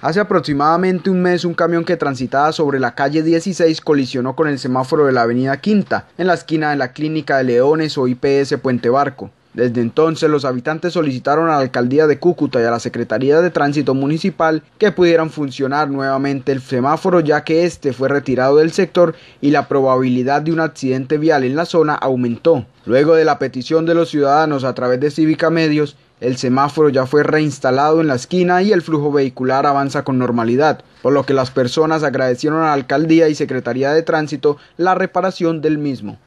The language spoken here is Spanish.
Hace aproximadamente un mes un camión que transitaba sobre la calle 16 colisionó con el semáforo de la avenida Quinta, en la esquina de la Clínica de Leones o IPS Puente Barco. Desde entonces los habitantes solicitaron a la alcaldía de Cúcuta y a la Secretaría de Tránsito Municipal que pudieran funcionar nuevamente el semáforo ya que este fue retirado del sector y la probabilidad de un accidente vial en la zona aumentó. Luego de la petición de los ciudadanos a través de Cívica Medios, el semáforo ya fue reinstalado en la esquina y el flujo vehicular avanza con normalidad, por lo que las personas agradecieron a la alcaldía y Secretaría de Tránsito la reparación del mismo.